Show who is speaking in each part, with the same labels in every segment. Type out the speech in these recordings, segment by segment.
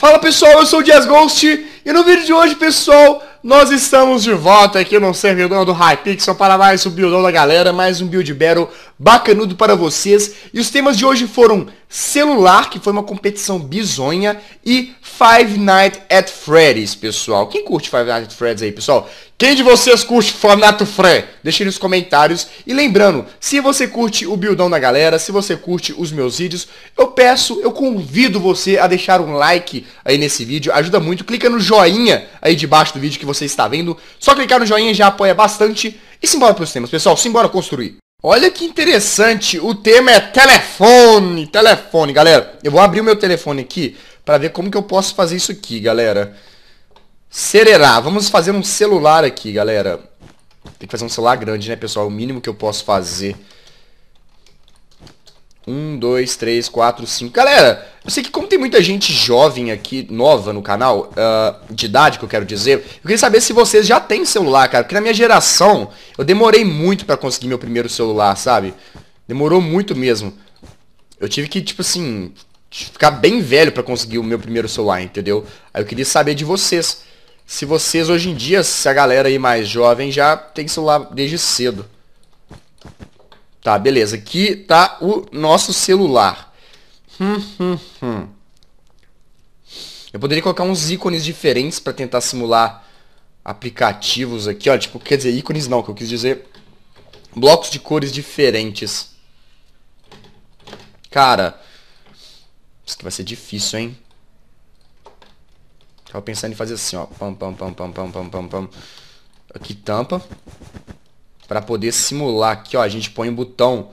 Speaker 1: Fala pessoal, eu sou o Dias Ghost e no vídeo de hoje, pessoal, nós estamos de volta aqui no servidor do Hypixel para mais um buildão da galera, mais um build battle bacanudo para vocês. E os temas de hoje foram Celular, que foi uma competição bizonha, e Five Nights at Freddy's, pessoal. Quem curte Five Nights at Freddy's aí, pessoal? Quem de vocês curte Fanato Fre? Deixe nos comentários. E lembrando, se você curte o buildão da galera, se você curte os meus vídeos, eu peço, eu convido você a deixar um like aí nesse vídeo. Ajuda muito. Clica no joinha aí debaixo do vídeo que você está vendo. Só clicar no joinha já apoia bastante. E simbora pros temas, pessoal. Simbora construir. Olha que interessante, o tema é telefone, telefone, galera. Eu vou abrir o meu telefone aqui para ver como que eu posso fazer isso aqui, galera. Cererá, vamos fazer um celular aqui, galera. Tem que fazer um celular grande, né, pessoal? É o mínimo que eu posso fazer. Um, dois, três, quatro, cinco. Galera, eu sei que como tem muita gente jovem aqui, nova no canal, uh, de idade que eu quero dizer, eu queria saber se vocês já têm celular, cara. Porque na minha geração, eu demorei muito para conseguir meu primeiro celular, sabe? Demorou muito mesmo. Eu tive que, tipo assim, ficar bem velho para conseguir o meu primeiro celular, entendeu? Aí eu queria saber de vocês. Se vocês hoje em dia, se a galera aí mais jovem já tem celular desde cedo. Tá, beleza. Aqui tá o nosso celular. Hum, hum, hum. Eu poderia colocar uns ícones diferentes para tentar simular aplicativos aqui, ó. Tipo, quer dizer, ícones não, que eu quis dizer blocos de cores diferentes. Cara, isso aqui vai ser difícil, hein? Tava pensando em fazer assim, ó. Pam, pam, pam, pam, pam, pam, pam, pam. Aqui tampa para poder simular aqui, ó, a gente põe um botão,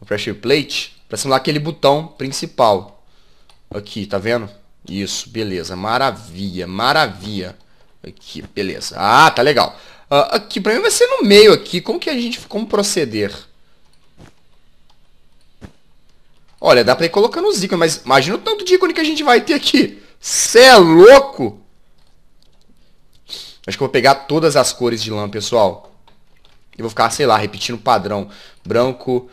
Speaker 1: o pressure plate, para simular aquele botão principal. Aqui, tá vendo? Isso, beleza, maravilha, maravilha. Aqui, beleza. Ah, tá legal. Uh, aqui, pra mim vai ser no meio aqui, como que a gente, como proceder? Olha, dá pra ir colocando os ícones, mas imagina o tanto de ícone que a gente vai ter aqui. Cê é louco? Acho que eu vou pegar todas as cores de lã, pessoal. E vou ficar, sei lá, repetindo o padrão. Branco,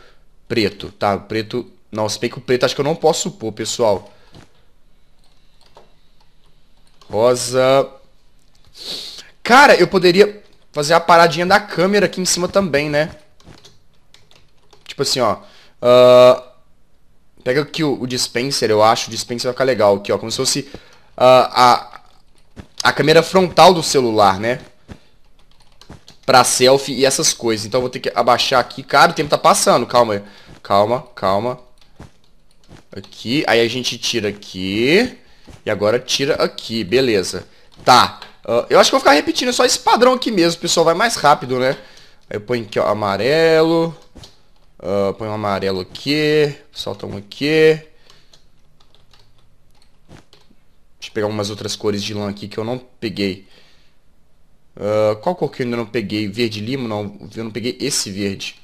Speaker 1: preto, tá? Preto... Não, se bem que o preto acho que eu não posso supor pessoal. Rosa... Cara, eu poderia fazer a paradinha da câmera aqui em cima também, né? Tipo assim, ó. Uh, pega aqui o, o, dispenser, eu acho. O dispenser vai ficar legal aqui, ó. Como se fosse uh, a, a câmera frontal do celular, né? pra selfie e essas coisas. Então eu vou ter que abaixar aqui. Cara, o tempo tá passando. Calma, calma, calma. Aqui, aí a gente tira aqui. E agora tira aqui, beleza. Tá, uh, eu acho que vou ficar repetindo só esse padrão aqui mesmo, pessoal, vai mais rápido, né? Aí eu ponho aqui, ó, amarelo. Uh, põe um amarelo aqui. Solta um aqui. Deixa eu pegar umas outras cores de lã aqui que eu não peguei. Ah, qual cor que eu ainda não peguei? Verde limo? Não, eu não peguei esse verde.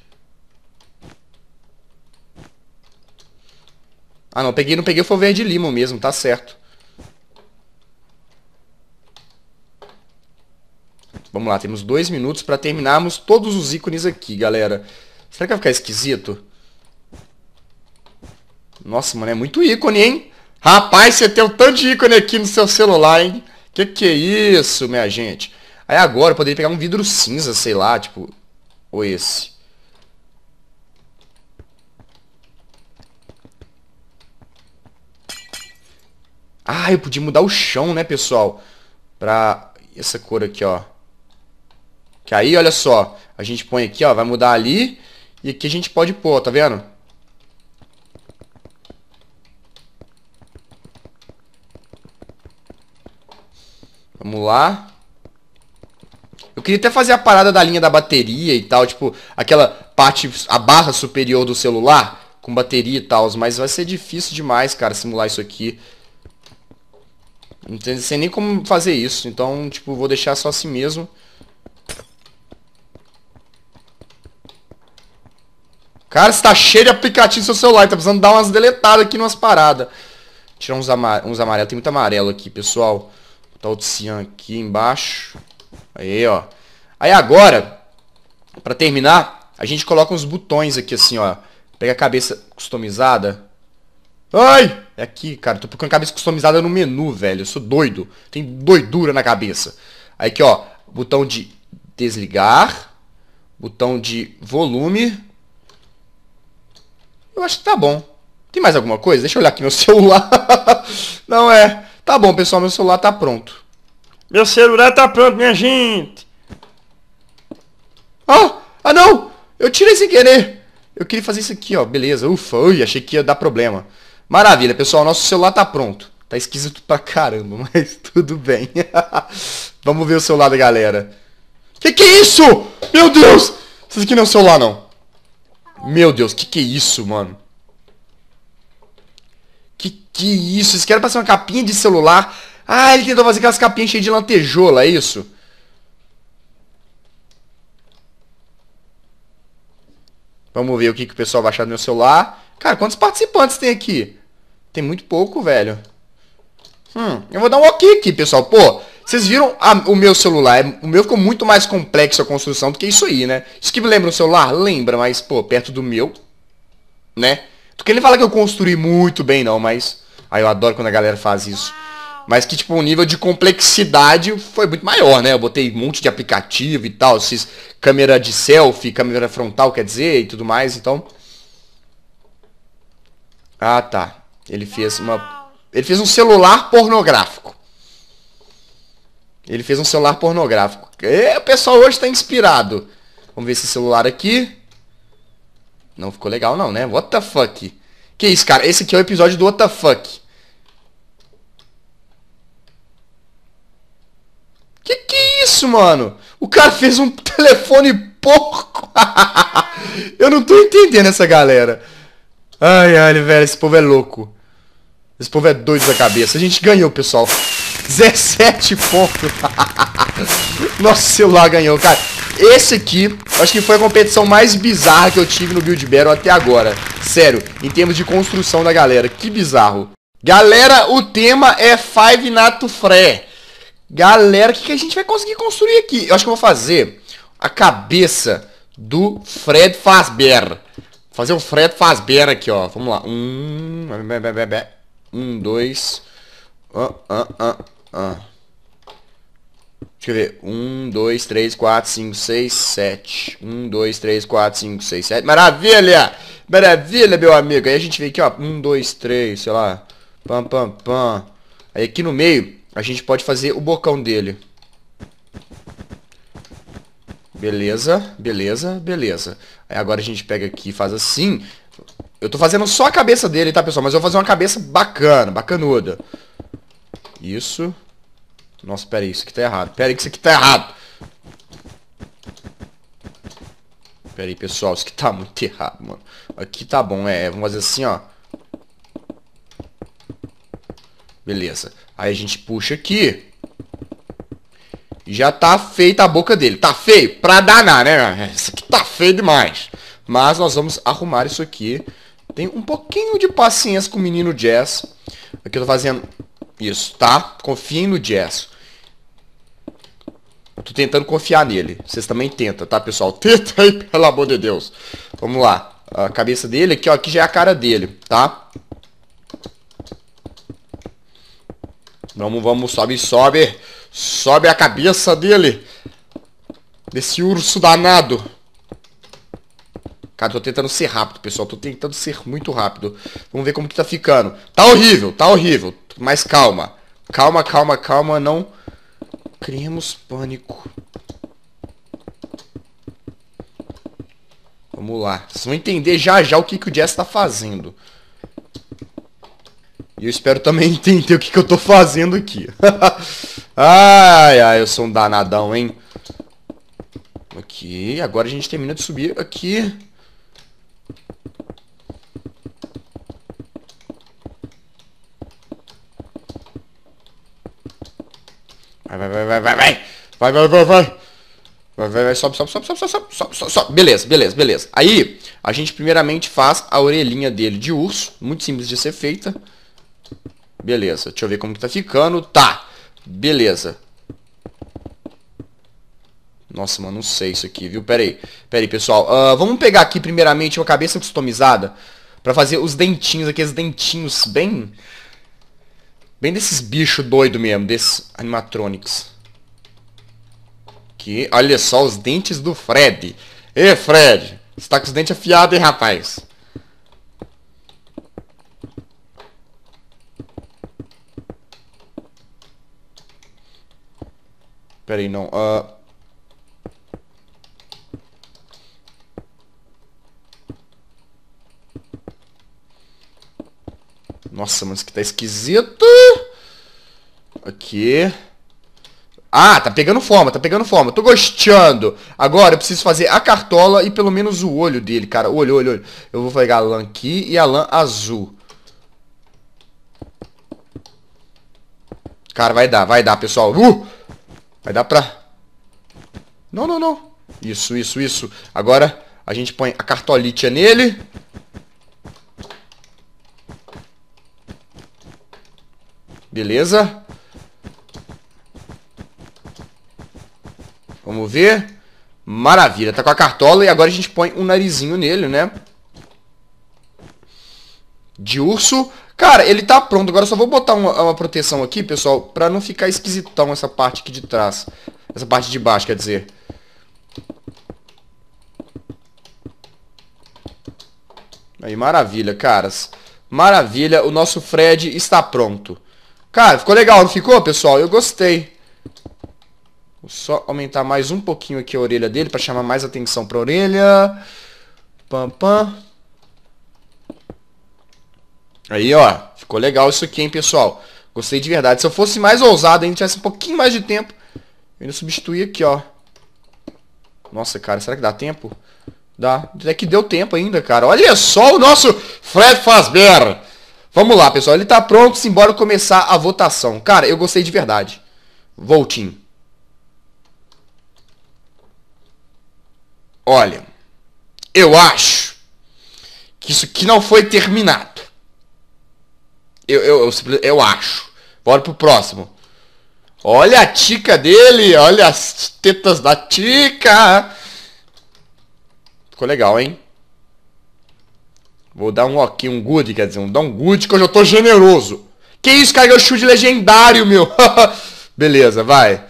Speaker 1: Ah, não, peguei, não peguei, foi o verde limo mesmo, tá certo. Vamos lá, temos dois minutos para terminarmos todos os ícones aqui, galera. Será que vai ficar esquisito? Nossa, mano, é muito ícone, hein? Rapaz, você tem um tanto de ícone aqui no seu celular, hein? Que que é isso, minha gente? Aí agora eu poderia pegar um vidro cinza, sei lá, tipo... Ou esse. Ah, eu podia mudar o chão, né, pessoal? Pra essa cor aqui, ó. Que aí, olha só. A gente põe aqui, ó. Vai mudar ali. E aqui a gente pode pôr, tá vendo? Vamos lá. Queria até fazer a parada da linha da bateria e tal, tipo, aquela parte, a barra superior do celular com bateria e tal, mas vai ser difícil demais, cara, simular isso aqui. Não sei nem como fazer isso, então, tipo, vou deixar só assim mesmo. Cara, está cheio de aplicativo no seu celular, tá precisando dar umas deletadas aqui, umas paradas. Tirar uns, uns amarelos, tem muito amarelo aqui, pessoal. Tá o Cian aqui embaixo. Aí, ó. Aí agora, para terminar, a gente coloca uns botões aqui assim, ó. Pega a cabeça customizada. Ai! É aqui, cara. Tô procurando cabeça customizada no menu, velho. Eu sou doido. Tem doidura na cabeça. Aí aqui, ó. Botão de desligar. Botão de volume. Eu acho que tá bom. Tem mais alguma coisa? Deixa eu olhar aqui meu celular. Não é. Tá bom, pessoal. Meu celular tá pronto. Meu celular tá pronto, minha gente. Ah! Ah não! Eu tirei sem querer! Eu queria fazer isso aqui, ó. Beleza. Ufa, ui, achei que ia dar problema. Maravilha, pessoal. Nosso celular tá pronto. Tá esquisito pra caramba, mas tudo bem. Vamos ver o celular da galera. Que que é isso? Meu Deus! Isso aqui não é o celular, não. Meu Deus, que que é isso, mano? Que que é isso? Isso aqui era pra ser uma capinha de celular. Ah, ele tentou fazer aquelas capinhas cheias de lantejola, é isso? Vamos ver o que, que o pessoal achar no meu celular. Cara, quantos participantes tem aqui? Tem muito pouco, velho. Hum, eu vou dar um ok aqui, pessoal. Pô, vocês viram a, o meu celular. É, o meu ficou muito mais complexo a construção do que isso aí, né? Isso que me lembra um celular? Lembra, mas, pô, perto do meu, né? Porque ele fala que eu construí muito bem, não, mas... Aí ah, eu adoro quando a galera faz isso. Mas que, tipo, o nível de complexidade foi muito maior, né? Eu botei um monte de aplicativo e tal, esses câmera de selfie, câmera frontal, quer dizer, e tudo mais, então. Ah, tá. Ele fez uma. Ele fez um celular pornográfico. Ele fez um celular pornográfico. E, o pessoal hoje tá inspirado. Vamos ver esse celular aqui. Não ficou legal não, né? What the fuck? Que isso, cara? Esse aqui é o episódio do WTF. Que que é isso, mano? O cara fez um telefone porco. eu não tô entendendo essa galera. Ai, ai, velho, esse povo é louco. Esse povo é doido da cabeça. A gente ganhou, pessoal. 17 pontos. Nosso celular ganhou, cara. Esse aqui, acho que foi a competição mais bizarra que eu tive no Build Battle até agora. Sério, em termos de construção da galera. Que bizarro. Galera, o tema é Five Nato Fré. Galera, o que, a gente vai conseguir construir aqui? Eu acho que eu vou fazer a cabeça do Fred Fazbear. Fazer o Fred Fazbear aqui, ó. Vamos lá. Um, um dois. Um, dois, três, quatro, cinco, seis, sete. Um, dois, três, quatro, cinco, seis, sete. Maravilha! Maravilha, meu amigo. Aí a gente vem aqui, ó. Um, dois, três, sei lá. Pam, pam, pam. Aí aqui no meio, a gente pode fazer o bocão dele. Beleza, beleza, beleza. Aí agora a gente pega aqui e faz assim. Eu tô fazendo só a cabeça dele, tá, pessoal? Mas eu vou fazer uma cabeça bacana, bacanuda. Isso. Nossa, pera aí, isso aqui tá errado. Pera aí que isso aqui tá errado. Pera aí, pessoal, isso aqui tá muito errado, mano. Aqui tá bom, é. Vamos fazer assim, ó. Beleza. Aí a gente puxa aqui. Já tá feita a boca dele. Tá feio? Pra danar, né? Isso aqui tá feio demais. Mas nós vamos arrumar isso aqui. Tem um pouquinho de paciência com o menino Jazz. Aqui eu tô fazendo isso, tá? Confiem no Jazz. tô tentando confiar nele. Vocês também tentam, tá, pessoal? Tenta aí, pelo amor de Deus. Vamos lá. A cabeça dele aqui, ó. Aqui já é a cara dele, tá? Vamos, vamos, sobe, sobe. Sobe a cabeça dele. Desse urso danado. Cara, tô tentando ser rápido, pessoal. Tô tentando ser muito rápido. Vamos ver como que tá ficando. Tá horrível, tá horrível. Mas calma. Calma, calma, calma. Não criemos pânico. Vamos lá. Vocês vão entender já já o que, que o Jess tá fazendo. E eu espero também entender o que, que eu tô fazendo aqui. ai, ai, eu sou um danadão, hein? Aqui, agora a gente termina de subir aqui. Vai, vai, vai, vai, vai, vai. Vai, vai, vai, vai. Vai, vai, vai, sobe, sobe, sobe, sobe, sobe, sobe, sobe, sobe. Beleza, beleza, beleza. Aí, a gente primeiramente faz a orelhinha dele de urso. Muito simples de ser feita. Beleza. Deixa eu ver como que tá ficando. Tá. Beleza. Nossa, mano, não sei isso aqui, viu? Pera aí. Pera aí, pessoal. Uh, vamos pegar aqui, primeiramente, uma cabeça customizada. Pra fazer os dentinhos aqui, os dentinhos bem... Bem desses bichos doido mesmo, desses animatronics. Que, olha só, os dentes do Fred. Ê, Fred, você tá com os dentes afiados, hein, rapaz? Espera aí, não. Uh... Nossa, mas que tá esquisito. Aqui. Ah, tá pegando forma, tá pegando forma. Tô gostando. Agora eu preciso fazer a cartola e pelo menos o olho dele, cara. Olho, olho, olho. Eu vou pegar a lã aqui e a lã azul. Cara, vai dar, vai dar, pessoal. Uh! Vai dar pra... Não, não, não. Isso, isso, isso. Agora a gente põe a cartolite nele. Beleza. Vamos ver. Maravilha, tá com a cartola e agora a gente põe um narizinho nele, né? De urso. Cara, ele tá pronto. Agora eu só vou botar uma, uma proteção aqui, pessoal, pra não ficar esquisitão essa parte aqui de trás. Essa parte de baixo, quer dizer. Aí, maravilha, caras. Maravilha, o nosso Fred está pronto. Cara, ficou legal, não ficou, pessoal? Eu gostei. Vou só aumentar mais um pouquinho aqui a orelha dele pra chamar mais atenção pra orelha. Pam, pam. Aí, ó, ficou legal isso aqui, hein, pessoal. Gostei de verdade. Se eu fosse mais ousado ainda, tivesse um pouquinho mais de tempo, eu ainda substituir aqui, ó. Nossa, cara, será que dá tempo? Dá. É que deu tempo ainda, cara. Olha só o nosso Fred Fazbear. Vamos lá, pessoal. Ele tá pronto, simbora começar a votação. Cara, eu gostei de verdade. Voltinho. Olha, eu acho que isso aqui não foi terminado eu, eu, eu, eu acho. Bora pro próximo. Olha a tica dele, olha as tetas da tica. Ficou legal, hein? Vou dar um aqui, um good, quer dizer, um, dar um good que eu já tô generoso. Que isso, cara, eu chute legendário, meu. Beleza, vai.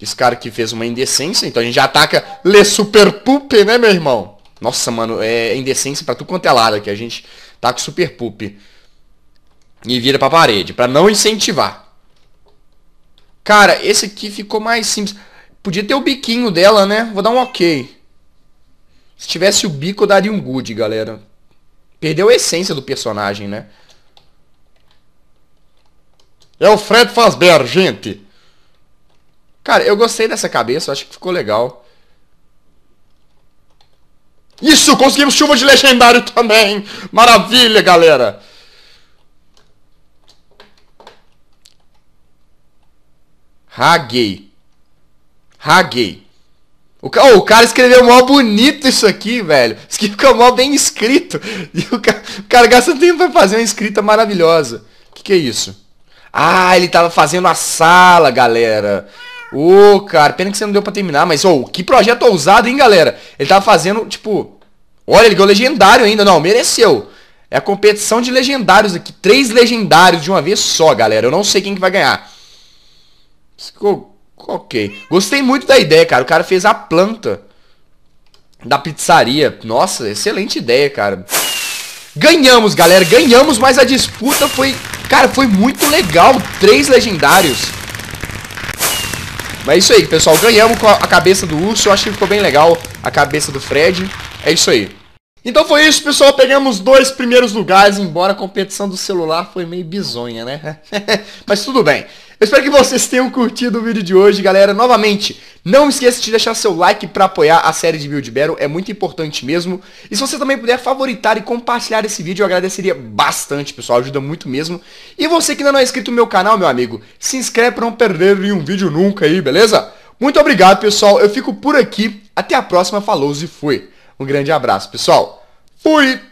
Speaker 1: Esse cara que fez uma indecência, então a gente já ataca Le Super Pupe, né, meu irmão? Nossa, mano, é indecência pra tu quanto é lado aqui. A gente Tá com super poop. E vira pra parede, pra não incentivar. Cara, esse aqui ficou mais simples. Podia ter o biquinho dela, né? Vou dar um ok. Se tivesse o bico, eu daria um good, galera. Perdeu a essência do personagem, né? É o Fred Fazbear, gente! Cara, eu gostei dessa cabeça, acho que ficou legal. Isso, conseguimos chuva de legendário também. Maravilha, galera. Haguei. Haguei. O, oh, o cara escreveu mó bonito isso aqui, velho. Isso aqui ficou mó bem escrito. E o cara, o cara gasta tempo pra fazer uma escrita maravilhosa. O que, que é isso? Ah, ele tava fazendo a sala, galera. Ô, oh, cara, pena que você não deu pra terminar, mas, ô, oh, que projeto ousado, hein, galera? Ele tava fazendo, tipo. Olha, ele ganhou legendário ainda, não, mereceu. É a competição de legendários aqui. Três legendários de uma vez só, galera. Eu não sei quem que vai ganhar. Ficou. Ok. Gostei muito da ideia, cara. O cara fez a planta da pizzaria. Nossa, excelente ideia, cara. Ganhamos, galera. Ganhamos, mas a disputa foi. Cara, foi muito legal. Três legendários. Mas é isso aí, pessoal. Ganhamos com a cabeça do urso. Eu acho que ficou bem legal a cabeça do Fred. É isso aí. Então foi isso, pessoal. Pegamos dois primeiros lugares, embora a competição do celular foi meio bizonha, né? Mas tudo bem. Eu espero que vocês tenham curtido o vídeo de hoje, galera. Novamente, não esqueça de deixar seu like para apoiar a série de Build Battle, é muito importante mesmo. E se você também puder favoritar e compartilhar esse vídeo, eu agradeceria bastante, pessoal, ajuda muito mesmo. E você que ainda não é inscrito no meu canal, meu amigo, se inscreve para não perder nenhum vídeo nunca aí, beleza? Muito obrigado, pessoal. Eu fico por aqui. Até a próxima. Falou e fui. Um grande abraço, pessoal. Fui!